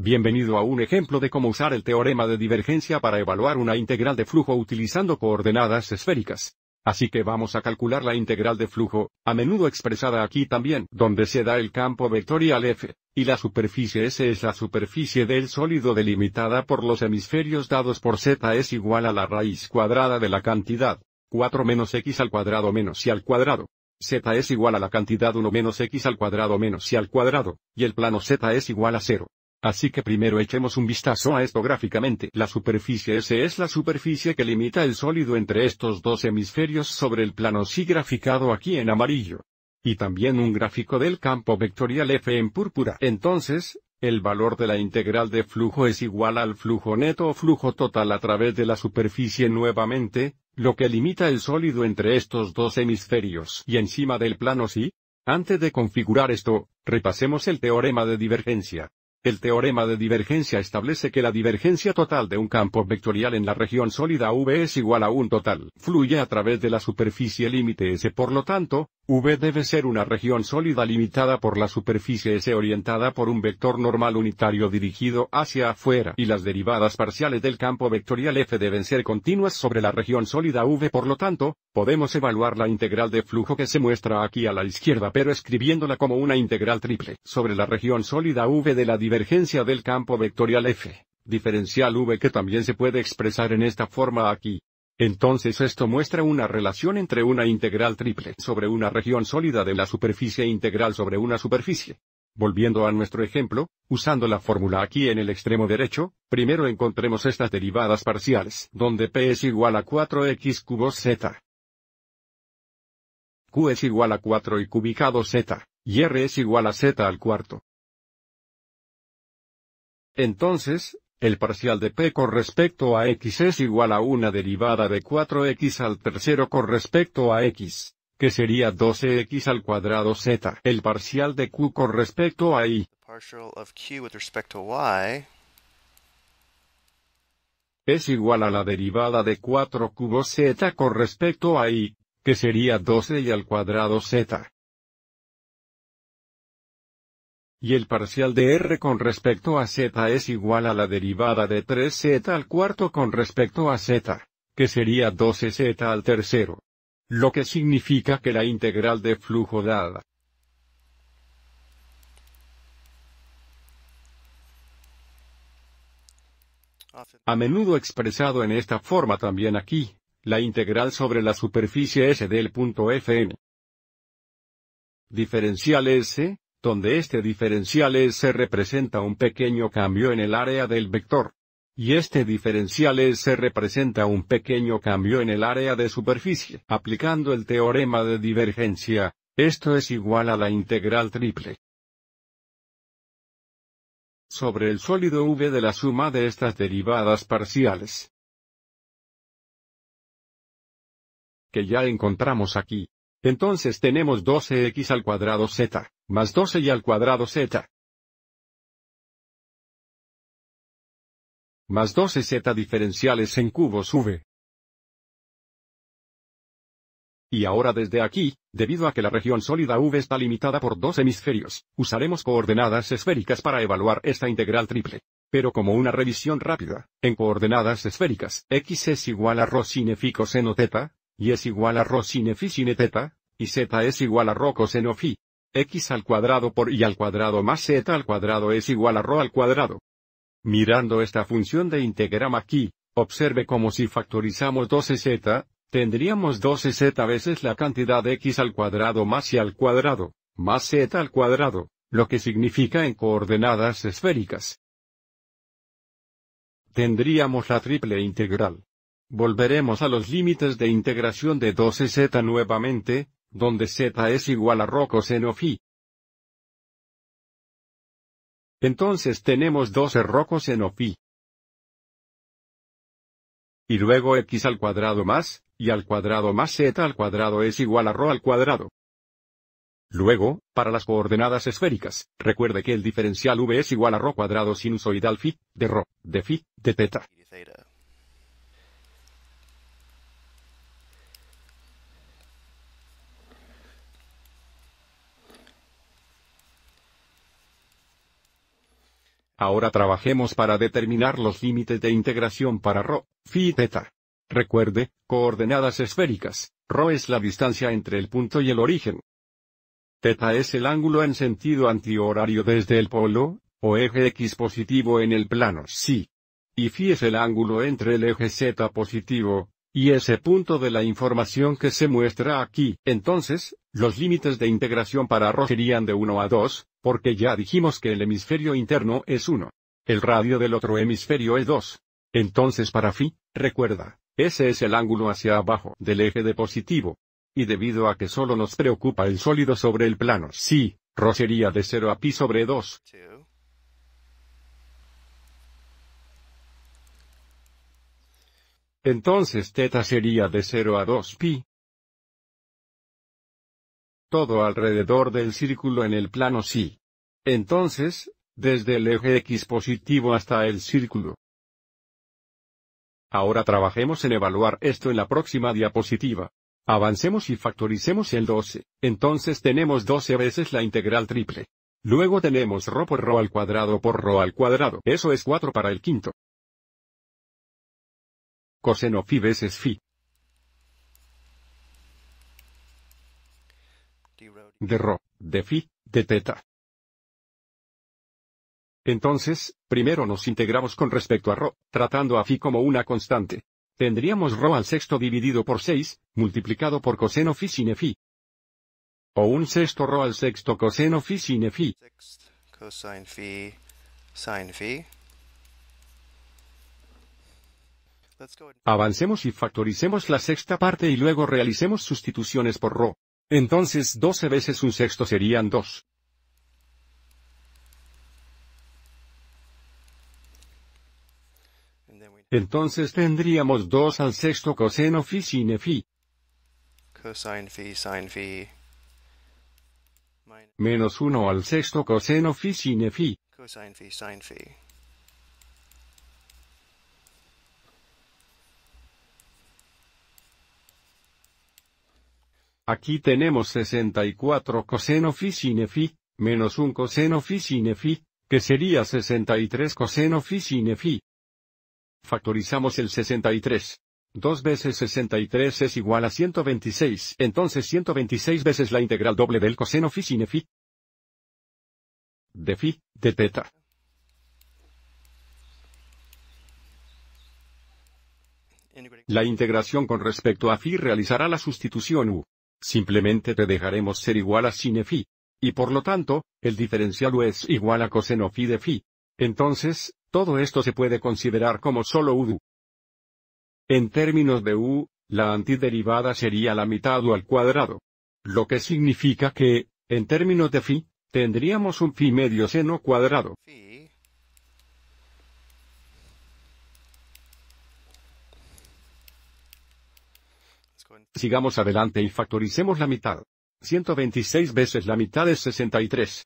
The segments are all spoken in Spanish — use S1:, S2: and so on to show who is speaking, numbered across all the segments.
S1: Bienvenido a un ejemplo de cómo usar el teorema de divergencia para evaluar una integral de flujo utilizando coordenadas esféricas. Así que vamos a calcular la integral de flujo, a menudo expresada aquí también, donde se da el campo vectorial F, y la superficie S es la superficie del sólido delimitada por los hemisferios dados por Z es igual a la raíz cuadrada de la cantidad, 4 menos x al cuadrado menos y al cuadrado z es igual a la cantidad 1 menos x al cuadrado menos y al cuadrado, y el plano z es igual a 0. Así que primero echemos un vistazo a esto gráficamente. La superficie S es la superficie que limita el sólido entre estos dos hemisferios sobre el plano Si graficado aquí en amarillo. Y también un gráfico del campo vectorial F en púrpura. Entonces, el valor de la integral de flujo es igual al flujo neto o flujo total a través de la superficie nuevamente, lo que limita el sólido entre estos dos hemisferios y encima del plano sí. Antes de configurar esto, repasemos el teorema de divergencia. El teorema de divergencia establece que la divergencia total de un campo vectorial en la región sólida V es igual a un total fluye a través de la superficie límite S. Por lo tanto, V debe ser una región sólida limitada por la superficie S orientada por un vector normal unitario dirigido hacia afuera y las derivadas parciales del campo vectorial F deben ser continuas sobre la región sólida V por lo tanto, podemos evaluar la integral de flujo que se muestra aquí a la izquierda pero escribiéndola como una integral triple sobre la región sólida V de la divergencia del campo vectorial F, diferencial V que también se puede expresar en esta forma aquí. Entonces esto muestra una relación entre una integral triple sobre una región sólida de la superficie e integral sobre una superficie. Volviendo a nuestro ejemplo, usando la fórmula aquí en el extremo derecho, primero encontremos estas derivadas parciales, donde p es igual a 4x cubo z. q es igual a 4 y cubicado z, y r es igual a z al cuarto. Entonces, el parcial de p con respecto a x es igual a una derivada de 4x al tercero con respecto a x, que sería 12x al cuadrado z. El parcial de q con respecto a y es igual a la derivada de 4 cubo z con respecto a y, que sería 12 y al cuadrado z y el parcial de r con respecto a z es igual a la derivada de 3z al cuarto con respecto a z, que sería 12z al tercero. Lo que significa que la integral de flujo dada a menudo expresado en esta forma también aquí, la integral sobre la superficie S del punto Fn. Diferencial S, donde este diferencial S se representa un pequeño cambio en el área del vector. Y este diferencial S se representa un pequeño cambio en el área de superficie. Aplicando el teorema de divergencia, esto es igual a la integral triple sobre el sólido V de la suma de estas derivadas parciales. Que ya encontramos aquí. Entonces tenemos 12x al cuadrado z, más 12y al cuadrado z. Más 12z diferenciales en cubos v. Y ahora desde aquí, debido a que la región sólida v está limitada por dos hemisferios, usaremos coordenadas esféricas para evaluar esta integral triple. Pero como una revisión rápida, en coordenadas esféricas, x es igual a rho sin f seno coseno teta, y es igual a rho sin phi sin theta, y z es igual a ro coseno phi. x al cuadrado por y al cuadrado más z al cuadrado es igual a rho al cuadrado. Mirando esta función de integrama aquí, observe como si factorizamos 12z, tendríamos 12z veces la cantidad x al cuadrado más y al cuadrado, más z al cuadrado, lo que significa en coordenadas esféricas. Tendríamos la triple integral. Volveremos a los límites de integración de 12z nuevamente, donde z es igual a Rho coseno phi. Entonces tenemos 12 rho coseno phi. Y luego x al cuadrado más, y al cuadrado más z al cuadrado es igual a rho al cuadrado. Luego, para las coordenadas esféricas, recuerde que el diferencial v es igual a rho cuadrado sinusoidal phi, de rho, de phi, de teta. Ahora trabajemos para determinar los límites de integración para ρ, φ y θ. Recuerde, coordenadas esféricas, ρ es la distancia entre el punto y el origen. Θ es el ángulo en sentido antihorario desde el polo, o eje X positivo en el plano sí. Y phi es el ángulo entre el eje Z positivo, y ese punto de la información que se muestra aquí. Entonces, los límites de integración para ρ serían de 1 a 2, porque ya dijimos que el hemisferio interno es 1. El radio del otro hemisferio es 2. Entonces para phi, recuerda, ese es el ángulo hacia abajo del eje de positivo. Y debido a que solo nos preocupa el sólido sobre el plano sí, ρ sería de 0 a pi sobre 2. Entonces θ sería de 0 a 2 pi, todo alrededor del círculo en el plano sí. Entonces, desde el eje X positivo hasta el círculo. Ahora trabajemos en evaluar esto en la próxima diapositiva. Avancemos y factoricemos el 12, entonces tenemos 12 veces la integral triple. Luego tenemos Rho por Rho al cuadrado por Rho al cuadrado, eso es 4 para el quinto. Coseno phi veces phi. de ρ, de φ, de θ. Entonces, primero nos integramos con respecto a ρ, tratando a φ como una constante. Tendríamos ρ al sexto dividido por 6, multiplicado por coseno φ sin φ. O un sexto Rho al sexto coseno φ sin φ. Avancemos y factoricemos la sexta parte y luego realicemos sustituciones por Rho. Entonces 12 veces un sexto serían 2. Entonces tendríamos 2 al sexto coseno phi sin phi. Cosine phi, sine phi. Menos 1 al sexto coseno phi sin phi. Cosine phi, sine phi. Aquí tenemos 64 coseno fi sin phi, menos un coseno fi sin phi, que sería 63 coseno fi sin phi. Factorizamos el 63. 2 veces 63 es igual a 126, entonces 126 veces la integral doble del coseno fi sin phi. De fi, de teta. La integración con respecto a fi realizará la sustitución u. Simplemente te dejaremos ser igual a sine phi. Y por lo tanto, el diferencial u es igual a coseno phi de phi. Entonces, todo esto se puede considerar como solo u. En términos de u, la antiderivada sería la mitad u al cuadrado. Lo que significa que, en términos de phi, tendríamos un phi medio seno cuadrado. Sigamos adelante y factoricemos la mitad. 126 veces la mitad es 63.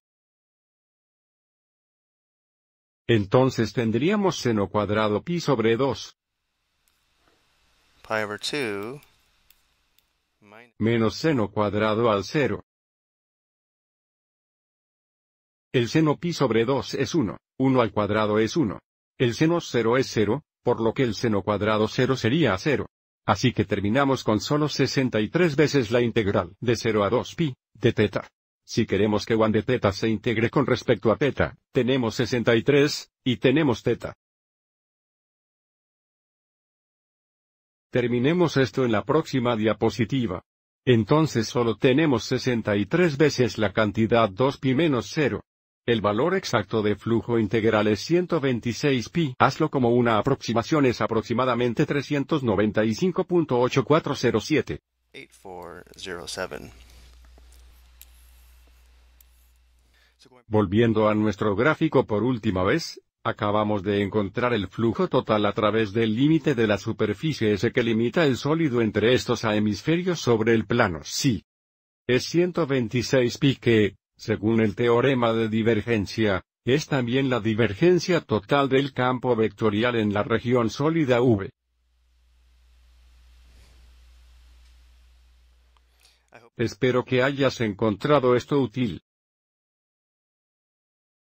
S1: Entonces tendríamos seno cuadrado pi sobre 2. Pi 2. Menos seno cuadrado al 0. El seno pi sobre 2 es 1, 1 al cuadrado es 1. El seno 0 es 0, por lo que el seno cuadrado 0 sería 0. Así que terminamos con solo 63 veces la integral de 0 a 2pi de teta. Si queremos que 1 de teta se integre con respecto a teta, tenemos 63, y tenemos teta. Terminemos esto en la próxima diapositiva. Entonces solo tenemos 63 veces la cantidad 2pi menos 0. El valor exacto de flujo integral es 126 pi. Hazlo como una aproximación es aproximadamente 395.8407. Volviendo a nuestro gráfico por última vez, acabamos de encontrar el flujo total a través del límite de la superficie S que limita el sólido entre estos hemisferios sobre el plano sí Es 126 pi que, según el teorema de divergencia, es también la divergencia total del campo vectorial en la región sólida V. Espero que hayas encontrado esto útil.